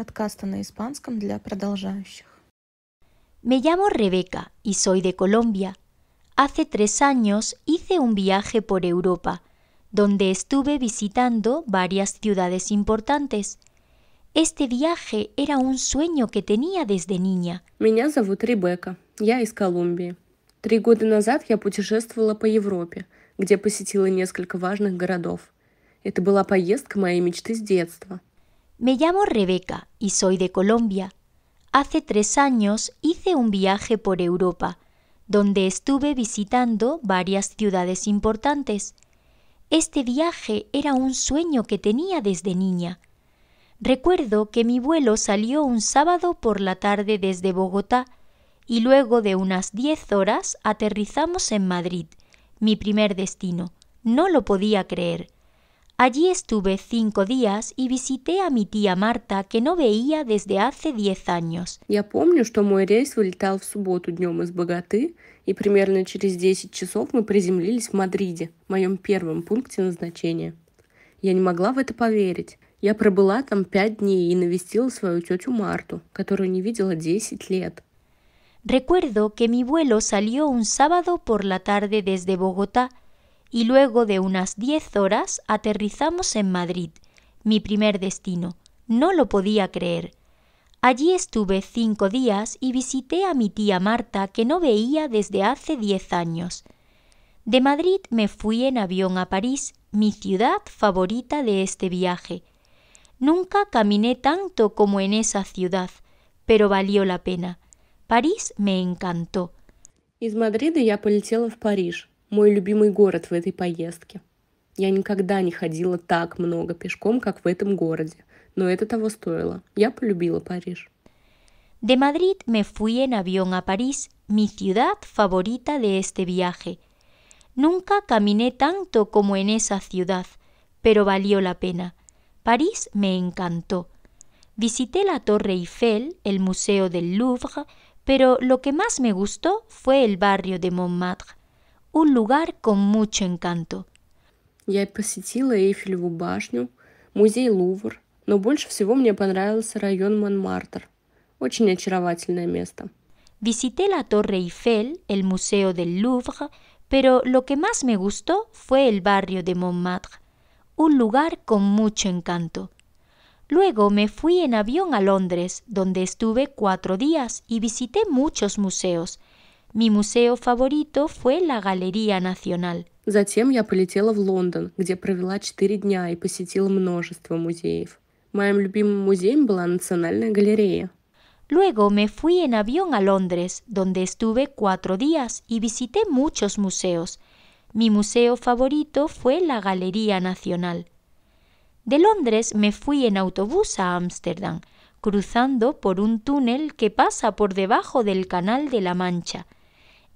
подкаста на испанском для продолжающих. Me llamo Rebeca y soy de Colombia. Hace tres años hice un viaje por Europa, donde estuve visitando varias ciudades importantes. Este viaje era un sueño que tenía desde niña. Меня зовут Ребека, Я из Колумбии. Три года назад я путешествовала по Европе, где посетила несколько важных городов. Это была поездка моей мечты с детства – Me llamo Rebeca y soy de Colombia. Hace tres años hice un viaje por Europa, donde estuve visitando varias ciudades importantes. Este viaje era un sueño que tenía desde niña. Recuerdo que mi vuelo salió un sábado por la tarde desde Bogotá y luego de unas diez horas aterrizamos en Madrid, mi primer destino. No lo podía creer. Allí estuve cinco días y visité a mi tía Марта, que no veía desde hace 10 años. Я помню, что мой рейс вылетал в субботу днем из Богаты, и примерно через 10 часов мы приземлились в Мадриде, моем первом пункте назначения. Я не могла в это поверить. Я пробыла там пять дней и навестила свою тетю Марту, которую не видела 10 лет. Recuerdo que mi vuelo salió un sábado por la tarde desde Bogotá y luego de unas diez horas aterrizamos en Madrid, mi primer destino. No lo podía creer. Allí estuve cinco días y visité a mi tía Marta que no veía desde hace diez años. De Madrid me fui en avión a París, mi ciudad favorita de este viaje. Nunca caminé tanto como en esa ciudad, pero valió la pena. París me encantó. Madrid мой любимый город в этой поездке. Я никогда не ходила так много пешком, как в этом городе, но это того стоило. Я полюбила Париж. De Madrid me fui en avión a París, mi ciudad favorita de este viaje. Nunca caminé tanto como en esa ciudad, pero valió la pena. París me encantó. Visité la Torre Eiffel, el Museo del Louvre, pero lo que más me gustó fue el barrio de Montmartre un lugar con mucho encanto. Visité la Torre Eiffel, el Museo del Louvre, pero lo que más me gustó fue el barrio de Montmartre, un lugar con mucho encanto. Luego me fui en avión a Londres, donde estuve cuatro días y visité muchos museos, mi museo favorito fue la Galería Nacional. Luego me fui en avión a Londres, donde estuve cuatro días y visité muchos museos. Mi museo favorito fue la Galería Nacional. De Londres me fui en autobús a Ámsterdam, cruzando por un túnel que pasa por debajo del Canal de la Mancha.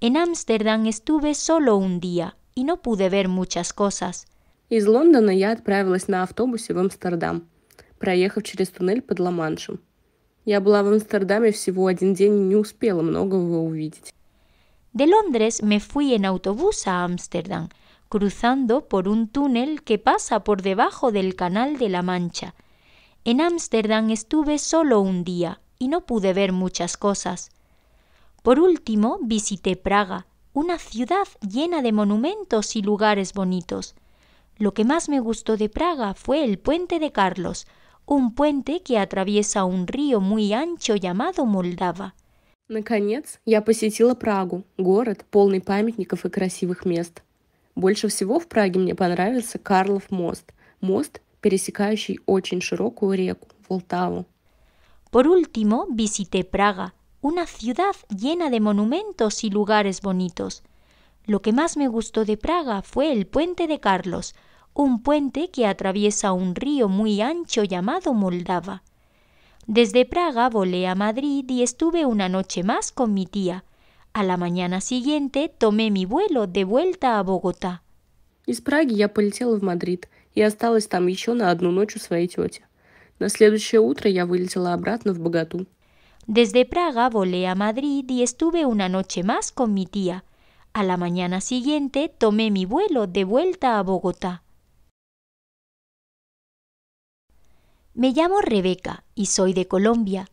En Ámsterdam estuve solo un día y no pude ver muchas cosas. отправилась на автобусе в через под была в всего один день De Londres me fui en autobús a Ámsterdam, cruzando por un túnel que pasa por debajo del Canal de la Mancha. En Ámsterdam estuve solo un día y no pude ver muchas cosas. Por último, visité Praga, una ciudad llena de monumentos y lugares bonitos. Lo que más me gustó de Praga fue el puente de Carlos, un puente que atraviesa un río muy ancho llamado Moldava. Наконец, я посетила Прагу, город, полный памятников и красивых мест. Больше всего в Праге мне понравился Карлов мост, мост, пересекающий очень широкую реку, Волтаву. Por último, visité Praga, una ciudad llena de monumentos y lugares bonitos. Lo que más me gustó de Praga fue el puente de Carlos, un puente que atraviesa un río muy ancho llamado Moldava. Desde Praga volé a Madrid y estuve una noche más con mi tía. A la mañana siguiente tomé mi vuelo de vuelta a Bogotá. Из Праги я полетела в Мадрид и осталась там еще на одну ночь у своей тети. На следующее утро я вылетела обратно в desde Praga volé a Madrid y estuve una noche más con mi tía. A la mañana siguiente tomé mi vuelo de vuelta a Bogotá. Me llamo Rebeca y soy de Colombia.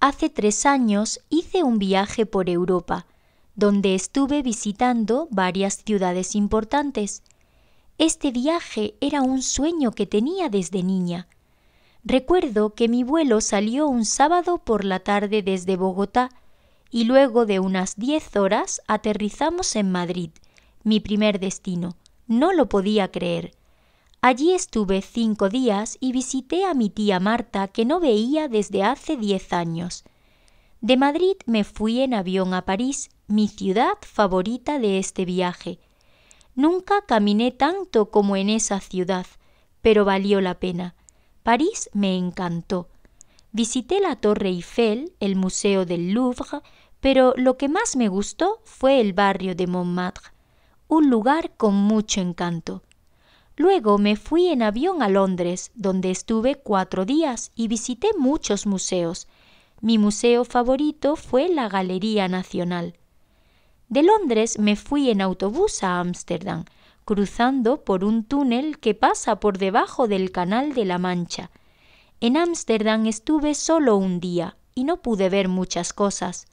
Hace tres años hice un viaje por Europa, donde estuve visitando varias ciudades importantes. Este viaje era un sueño que tenía desde niña. Recuerdo que mi vuelo salió un sábado por la tarde desde Bogotá y luego de unas diez horas aterrizamos en Madrid, mi primer destino. No lo podía creer. Allí estuve cinco días y visité a mi tía Marta que no veía desde hace diez años. De Madrid me fui en avión a París, mi ciudad favorita de este viaje. Nunca caminé tanto como en esa ciudad, pero valió la pena. París me encantó. Visité la Torre Eiffel, el Museo del Louvre, pero lo que más me gustó fue el barrio de Montmartre, un lugar con mucho encanto. Luego me fui en avión a Londres, donde estuve cuatro días y visité muchos museos. Mi museo favorito fue la Galería Nacional. De Londres me fui en autobús a Ámsterdam, cruzando por un túnel que pasa por debajo del Canal de la Mancha. En Ámsterdam estuve solo un día y no pude ver muchas cosas.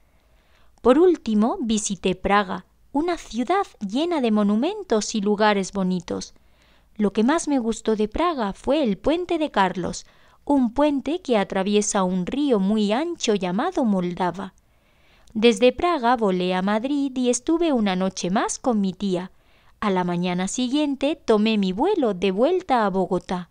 Por último, visité Praga, una ciudad llena de monumentos y lugares bonitos. Lo que más me gustó de Praga fue el puente de Carlos, un puente que atraviesa un río muy ancho llamado Moldava. Desde Praga volé a Madrid y estuve una noche más con mi tía, a la mañana siguiente tomé mi vuelo de vuelta a Bogotá.